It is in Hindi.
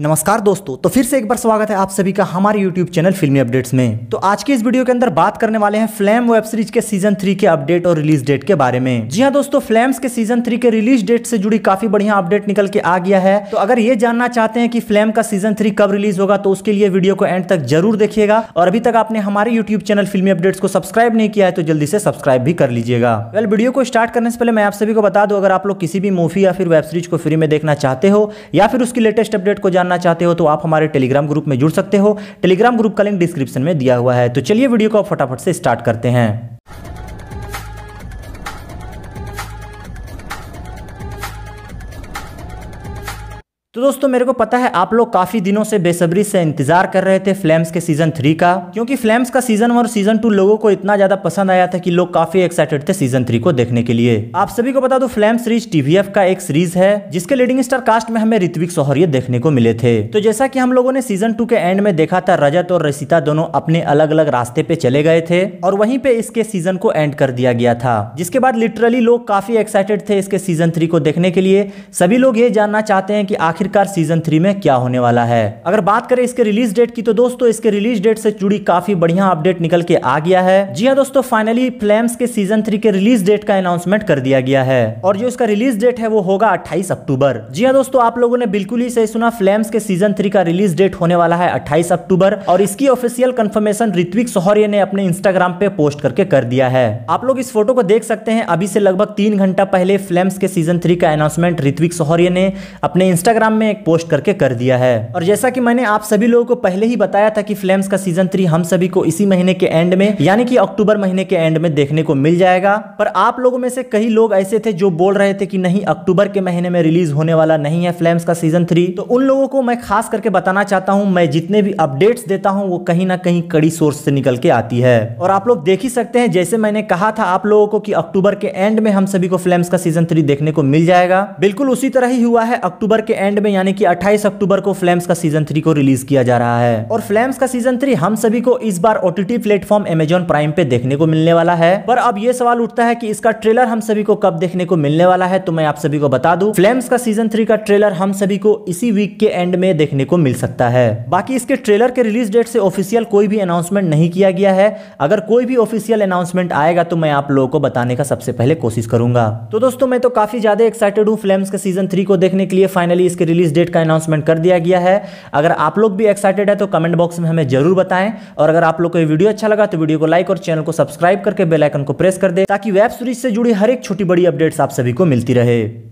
नमस्कार दोस्तों तो फिर से एक बार स्वागत है आप सभी का हमारे YouTube चैनल फिल्मी अपडेट्स में तो आज के इस वीडियो के अंदर बात करने वाले हैं फ्लैम वेब सीरीज के सीजन थ्री के अपडेट और रिलीज डेट के बारे में जी हाँ दोस्तों फ्लैम्स के सीजन थ्री के रिलीज डेट से जुड़ी काफी बढ़िया अपडेट निकल के आ गया है तो अगर ये जानना चाहते हैं कि फ्लैम का सीजन थ्री कब रिलीज होगा तो उसके लिए वीडियो को एंड तक जरूर देखिएगा और अभी तक आपने हमारे यूट्यूब चैनल फिल्मी अपडेट्स को सब्सक्राइब नहीं किया है तो जल्दी से सब्सक्राइब भी कर लीजिएगा वेल वीडियो को स्टार्ट करने से पहले मैं आप सभी को बता दू अगर आप लोग किसी भी मूवी या फिर वेब सीरीज को फ्री में देखना चाहते हो या फिर उसकी लेटेस्ट अपडेट को जानना चाहते हो तो आप हमारे टेलीग्राम ग्रुप में जुड़ सकते हो टेलीग्राम ग्रुप का लिंक डिस्क्रिप्शन में दिया हुआ है तो चलिए वीडियो को फटाफट से स्टार्ट करते हैं तो दोस्तों मेरे को पता है आप लोग काफ़ी दिनों से बेसब्री से इंतज़ार कर रहे थे फ्लेम्स के सीज़न थ्री का क्योंकि फ्लेम्स का सीज़न वन और सीज़न टू लोगों को इतना ज़्यादा पसंद आया था कि लोग काफ़ी एक्साइटेड थे सीज़न थ्री को देखने के लिए आप सभी को बता दो फ्लेम सीरीज टीवीएफ का एक सीरीज है जिसके लीडिंग स्टार कास्ट में हमें ऋत्विक सौहरिय देखने को मिले थे तो जैसा कि हम लोगों ने सीज़न टू के एंड में देखा था रजत और रसिता दोनों अपने अलग अलग रास्ते पे चले गए थे और वहीं पे इसके सीज़न को एंड कर दिया गया था जिसके बाद लिटरली लोग काफ़ी एक्साइटेड थे इसके सीज़न थ्री को देखने के लिए सभी लोग ये जानना चाहते हैं कि आखिर आखिरकार सीजन थ्री में क्या होने वाला है अगर बात करें इसके रिलीज डेट की तो दोस्तों इसके रिलीज डेट से जुड़ी काफी बढ़िया अपडेट निकल के आ गया है जी हाँ दोस्तों फाइनली फ्लेम्स के सीजन थ्री के रिलीज डेट का अनाउंसमेंट कर दिया गया है और जो इसका रिलीज डेट है वो होगा अट्ठाईस अक्टूबर जी हाँ दोस्तों आप लोगों ने बिल्कुल ही सही सुना फ्लेम्स के सीजन थ्री का रिलीज डेट होने वाला है अट्ठाईस अक्टूबर और इसकी ऑफिशियल कंफर्मेशन ऋत्विक सोहरिया ने अपने इंस्टाग्राम पे पोस्ट करके कर दिया है आप लोग इस फोटो को देख सकते हैं अभी से लगभग तीन घंटा पहले फ्लेम्स के सीजन थ्री का अनाउंसमेंट ऋत्विक सोहरिया ने अपने इंस्टाग्राम में एक पोस्ट करके कर दिया है और जैसा कि मैंने आप सभी लोगों को पहले ही बताया था कि फ्लेम्स का सीजन थ्री हम सभी को इसी महीने के एंड में यानी कि अक्टूबर महीने के एंड में देखने को मिल जाएगा पर आप लोगों में से कई लोग ऐसे थे जो बोल रहे थे कि नहीं अक्टूबर के महीने में रिलीज होने वाला नहीं है फ्लेम्स का सीजन थ्री तो उन लोगों को मैं खास करके बताना चाहता हूँ मैं जितने भी अपडेट्स देता हूँ वो कहीं ना कहीं कड़ी सोर्स से निकल के आती है और आप लोग देख ही सकते हैं जैसे मैंने कहा था आप लोगों को कि अक्टूबर के एंड में हम सभी को फ्लेम्स का सीजन थ्री देखने को मिल जाएगा बिल्कुल उसी तरह ही हुआ है अक्टूबर के एंड एंड में यानी कि 28 अक्टूबर को फ्लेम्स का सीजन थ्री को रिलीज किया जा रहा है और फ्लेम्स का सीजन थ्री हम सभी को इस बार ओटीटी प्लेटफॉर्म अमेजोन प्राइम पे देखने को मिलने वाला है पर अब ये सवाल उठता है कि इसका ट्रेलर हम सभी को कब देखने को मिलने वाला है तो मैं आप सभी को बता दू फ्लेम्स का सीजन थ्री का ट्रेलर हम सभी को इसी वीक के एंड में देखने को मिल सकता है बाकी इसके ट्रेलर के रिलीज डेट से ऑफिसियल कोई भी अनाउंसमेंट नहीं किया गया है अगर कोई भी ऑफिसियल अनाउंसमेंट आएगा तो मैं आप लोगों को बताने का सबसे पहले कोशिश करूंगा तो दोस्तों मैं तो काफी ज्यादा एक्साइटेड हूँ फ्लेम्स के सीजन थ्री को देखने के लिए फाइनली इसके रिलीज डेट का अनाउंसमेंट कर दिया गया है अगर आप लोग भी एक्साइटेड है तो कमेंट बॉक्स में हमें जरूर बताएं और अगर आप लोग को ये वीडियो अच्छा लगा तो वीडियो को लाइक और चैनल को सब्सक्राइब करके बेलाइकन को प्रेस कर दे ताकि वेब सीरीज से जुड़ी हर एक छोटी बड़ी अपडेट्स आप सभी को मिलती रहे